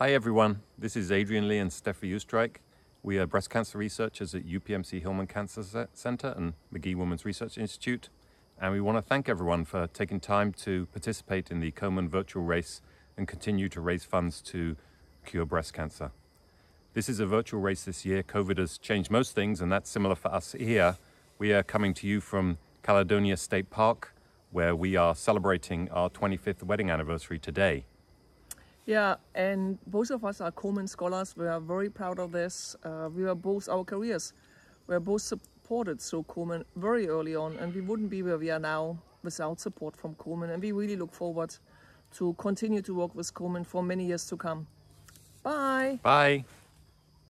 Hi everyone, this is Adrian Lee and Steffi Ustrike. We are breast cancer researchers at UPMC Hillman Cancer Center and McGee Women's Research Institute. And we want to thank everyone for taking time to participate in the Komen virtual race and continue to raise funds to cure breast cancer. This is a virtual race this year. COVID has changed most things and that's similar for us here. We are coming to you from Caledonia State Park where we are celebrating our 25th wedding anniversary today. Yeah, and both of us are Coleman scholars. We are very proud of this. Uh, we were both, our careers we were both supported through Coleman very early on, and we wouldn't be where we are now without support from Coleman. And we really look forward to continue to work with Coleman for many years to come. Bye. Bye.